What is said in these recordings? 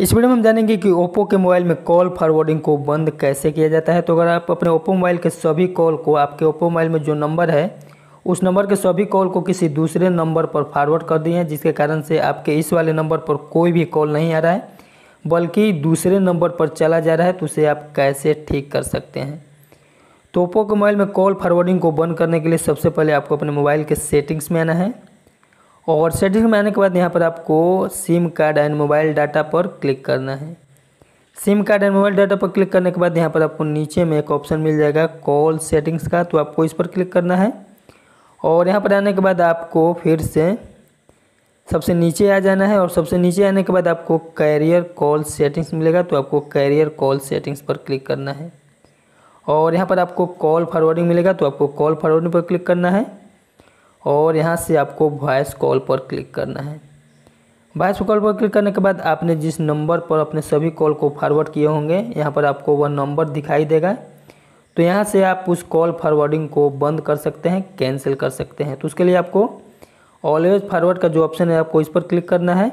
इस वीडियो में हम जानेंगे कि ओप्पो के मोबाइल में कॉल फॉरवर्डिंग को बंद कैसे किया जाता है तो अगर आप अपने ओप्पो मोबाइल के सभी कॉल को आपके ओप्पो मोबाइल में जो नंबर है उस नंबर के सभी कॉल को किसी दूसरे नंबर पर फॉरवर्ड कर दिए हैं जिसके कारण से आपके इस वाले नंबर पर कोई भी कॉल नहीं आ रहा है बल्कि दूसरे नंबर पर चला जा रहा है तो उसे आप कैसे ठीक कर सकते हैं तो ओप्पो के मोबाइल में कॉल फॉरवर्डिंग को बंद करने के लिए सबसे पहले आपको अपने मोबाइल के सेटिंग्स में आना है और सेटिंग में आने के बाद यहाँ पर आपको SIM card and mobile data पर क्लिक करना है SIM card and mobile data पर क्लिक करने के बाद यहाँ पर आपको नीचे में एक ऑप्शन मिल जाएगा कॉल सेटिंग्स का तो आपको इस पर क्लिक करना है और यहाँ पर आने के बाद आपको फिर से सबसे नीचे आ जाना है और सबसे नीचे आने के बाद आपको कैरियर कॉल सेटिंग्स मिलेगा तो आपको कैरियर कॉल सेटिंग्स पर क्लिक करना है और यहाँ पर आपको कॉल फॉरवर्डिंग मिलेगा तो आपको कॉल फॉरवर्डिंग पर क्लिक करना है और यहाँ से आपको वॉइस कॉल पर क्लिक करना है वॉइस कॉल पर क्लिक करने के बाद आपने जिस नंबर पर अपने सभी कॉल को फॉरवर्ड किए होंगे यहाँ पर आपको वह नंबर दिखाई देगा तो यहाँ से आप उस कॉल फॉरवर्डिंग को बंद कर सकते हैं कैंसिल कर सकते हैं तो उसके लिए आपको ऑलवेज फॉरवर्ड का जो ऑप्शन है आपको इस पर क्लिक करना है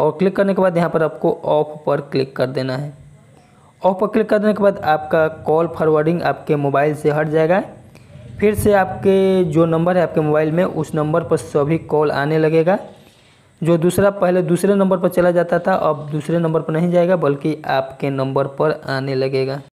और क्लिक करने के बाद यहाँ पर आपको ऑफ पर क्लिक कर देना है ऑफ पर क्लिक करने के बाद आपका कॉल फॉरवर्डिंग आपके मोबाइल से हट जाएगा फिर से आपके जो नंबर है आपके मोबाइल में उस नंबर पर सभी कॉल आने लगेगा जो दूसरा पहले दूसरे नंबर पर चला जाता था अब दूसरे नंबर पर नहीं जाएगा बल्कि आपके नंबर पर आने लगेगा